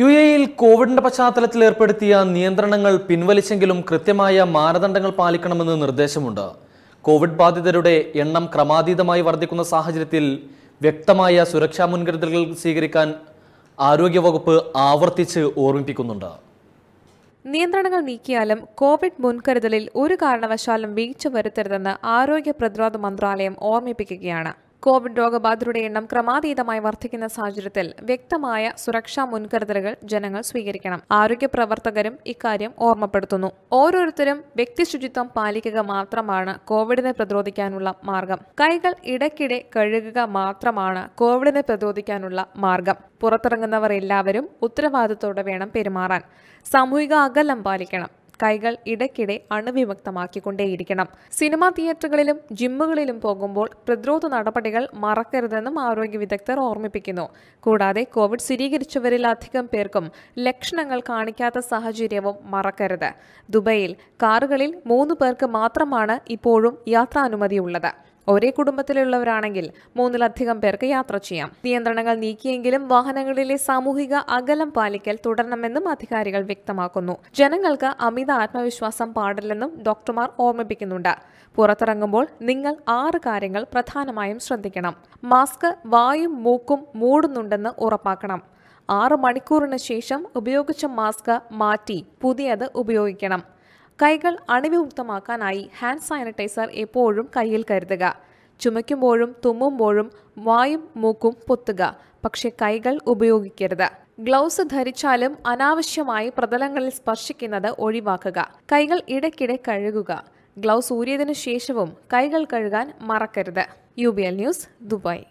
U എയിൽ കോവിഡിന്റെ പശ്ചാത്തലത്തിൽ ഏർപ്പെടുത്തിയ നിയന്ത്രണങ്ങൾ പിൻവലിച്ചെങ്കിലും കൃത്യമായ മാനദണ്ഡങ്ങൾ പാലിക്കണമെന്ന് നിർദ്ദേശമുണ്ട് കോവിഡ് ബാധിതരുടെ എണ്ണം ക്രമാതീതമായി വർദ്ധിക്കുന്ന സാഹചര്യത്തിൽ വ്യക്തമായ സുരക്ഷാ മുൻകരുതലുകൾ സ്വീകരിക്കാൻ ആരോഗ്യവകുപ്പ് ആവർത്തിച്ച് ഓർമ്മിപ്പിക്കുന്നുണ്ട് നിയന്ത്രണങ്ങൾ നീക്കിയാലും കോവിഡ് മുൻകരുതലിൽ ഒരു കാരണവശാലും വീഴ്ച വരുത്തരുതെന്ന് ആരോഗ്യ പ്രതിരോധ മന്ത്രാലയം ഓർമ്മിപ്പിക്കുകയാണ് കോവിഡ് രോഗബാധിതരുടെ എണ്ണം ക്രമാതീതമായി വർദ്ധിക്കുന്ന സാഹചര്യത്തിൽ വ്യക്തമായ സുരക്ഷാ മുൻകരുതലുകൾ ജനങ്ങൾ സ്വീകരിക്കണം ആരോഗ്യ പ്രവർത്തകരും ഇക്കാര്യം ഓർമ്മപ്പെടുത്തുന്നു ഓരോരുത്തരും വ്യക്തി ശുചിത്വം പാലിക്കുക മാത്രമാണ് കോവിഡിനെ പ്രതിരോധിക്കാനുള്ള മാർഗം കൈകൾ ഇടയ്ക്കിടെ കഴുകുക മാത്രമാണ് കോവിഡിനെ പ്രതിരോധിക്കാനുള്ള മാർഗം പുറത്തിറങ്ങുന്നവർ എല്ലാവരും ഉത്തരവാദിത്തോടെ വേണം പെരുമാറാൻ സാമൂഹിക അകലം പാലിക്കണം കൈകൾ ഇടയ്ക്കിടെ അണുവിമുക്തമാക്കിക്കൊണ്ടേയിരിക്കണം സിനിമാ തിയേറ്ററുകളിലും ജിമ്മുകളിലും പോകുമ്പോൾ പ്രതിരോധ നടപടികൾ മറക്കരുതെന്നും ആരോഗ്യ വിദഗ്ധർ ഓർമ്മിപ്പിക്കുന്നു കൂടാതെ കോവിഡ് സ്ഥിരീകരിച്ചവരിൽ അധികം പേർക്കും ലക്ഷണങ്ങൾ കാണിക്കാത്ത സാഹചര്യവും മറക്കരുത് ദുബൈയിൽ കാറുകളിൽ മൂന്ന് പേർക്ക് മാത്രമാണ് ഇപ്പോഴും യാത്രാനുമതിയുള്ളത് ഒരേ കുടുംബത്തിലുള്ളവരാണെങ്കിൽ മൂന്നിലധികം പേർക്ക് യാത്ര ചെയ്യാം നിയന്ത്രണങ്ങൾ നീക്കിയെങ്കിലും വാഹനങ്ങളിലെ സാമൂഹിക അകലം പാലിക്കൽ തുടരണമെന്നും അധികാരികൾ വ്യക്തമാക്കുന്നു ജനങ്ങൾക്ക് അമിത ആത്മവിശ്വാസം പാടില്ലെന്നും ഡോക്ടർമാർ ഓർമ്മിപ്പിക്കുന്നുണ്ട് പുറത്തിറങ്ങുമ്പോൾ നിങ്ങൾ ആറ് കാര്യങ്ങൾ പ്രധാനമായും ശ്രദ്ധിക്കണം മാസ്ക് വായും മൂക്കും മൂടുന്നുണ്ടെന്ന് ഉറപ്പാക്കണം ആറ് മണിക്കൂറിന് ശേഷം ഉപയോഗിച്ച മാസ്ക് മാറ്റി പുതിയത് ഉപയോഗിക്കണം കൈകൾ അണുവിമുക്തമാക്കാനായി ഹാൻഡ് സാനിറ്റൈസർ എപ്പോഴും കയ്യിൽ കരുതുക ചുമയ്ക്കുമ്പോഴും തുമ്മുമ്പോഴും വായും മൂക്കും പൊത്തുക പക്ഷെ കൈകൾ ഉപയോഗിക്കരുത് ഗ്ലൗസ് ധരിച്ചാലും അനാവശ്യമായി പ്രതലങ്ങളിൽ സ്പർശിക്കുന്നത് ഒഴിവാക്കുക കൈകൾ ഇടയ്ക്കിടെ കഴുകുക ഗ്ലൗസ് ഊരിയതിനു ശേഷവും കൈകൾ കഴുകാൻ മറക്കരുത് യു ന്യൂസ് ദുബായ്